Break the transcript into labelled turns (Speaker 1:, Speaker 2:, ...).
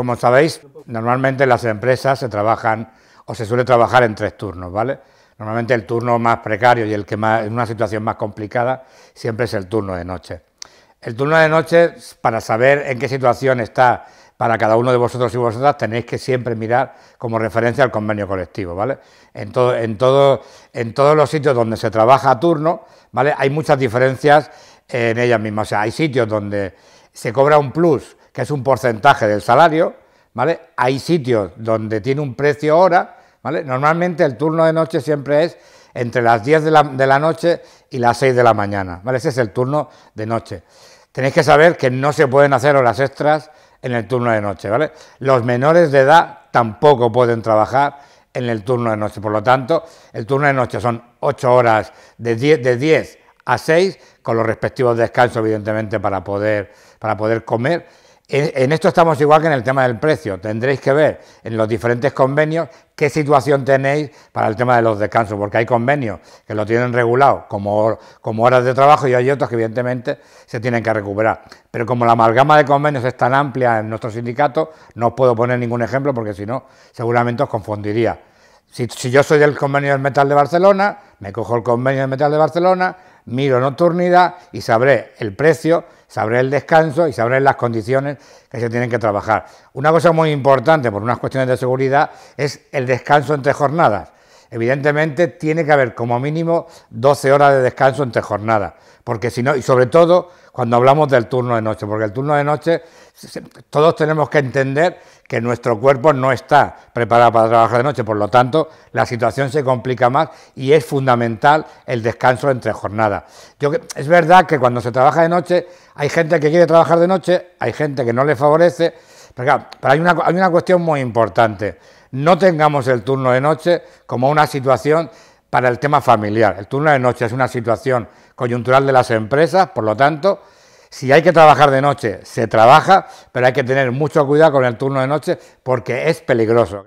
Speaker 1: Como sabéis, normalmente las empresas se trabajan o se suele trabajar en tres turnos, ¿vale? Normalmente el turno más precario y el que más, en una situación más complicada siempre es el turno de noche. El turno de noche, para saber en qué situación está para cada uno de vosotros y vosotras, tenéis que siempre mirar como referencia al convenio colectivo, ¿vale? En, todo, en, todo, en todos los sitios donde se trabaja a turno, ¿vale? Hay muchas diferencias en ellas mismas. O sea, hay sitios donde se cobra un plus que es un porcentaje del salario, ¿vale? Hay sitios donde tiene un precio hora, ¿vale? Normalmente el turno de noche siempre es entre las 10 de la, noche y las 6 de la mañana, ¿vale? Ese es el turno de noche. Tenéis que saber que no se pueden hacer horas extras en el turno de noche, ¿vale? Los menores de edad tampoco pueden trabajar en el turno de noche. Por lo tanto, el turno de noche son 8 horas de 10, de 10 a 6, con los respectivos descansos, evidentemente, para poder, para poder comer en, esto estamos igual que en el tema del precio. Tendréis que ver en los diferentes convenios qué situación tenéis para el tema de los descansos, porque hay convenios que lo tienen regulado como, horas de trabajo y hay otros que evidentemente se tienen que recuperar. Pero como la amalgama de convenios es tan amplia en nuestro sindicato, no os puedo poner ningún ejemplo porque si no, seguramente os confundiría. Si, si, yo soy del convenio del Metal de Barcelona, me cojo el convenio del Metal de Barcelona, miro nocturnidad y sabré el precio sabré el descanso y sabré las condiciones que se tienen que trabajar. Una cosa muy importante por unas cuestiones de seguridad es el descanso entre jornadas. Evidentemente tiene que haber como mínimo 12 horas de descanso entre jornadas, porque si no, y sobre todo cuando hablamos del turno de noche, porque el turno de noche todos tenemos que entender que nuestro cuerpo no está preparado para trabajar de noche, por lo tanto la situación se complica más y es fundamental el descanso entre jornadas. Yo, es verdad que cuando se trabaja de noche hay gente que quiere trabajar de noche, hay gente que no le favorece, pero pero hay una cuestión muy importante no tengamos el turno de noche como una situación para el tema familiar. El turno de noche es una situación coyuntural de las empresas, por lo tanto, si hay que trabajar de noche, se trabaja, pero hay que tener mucho cuidado con el turno de noche porque es peligroso.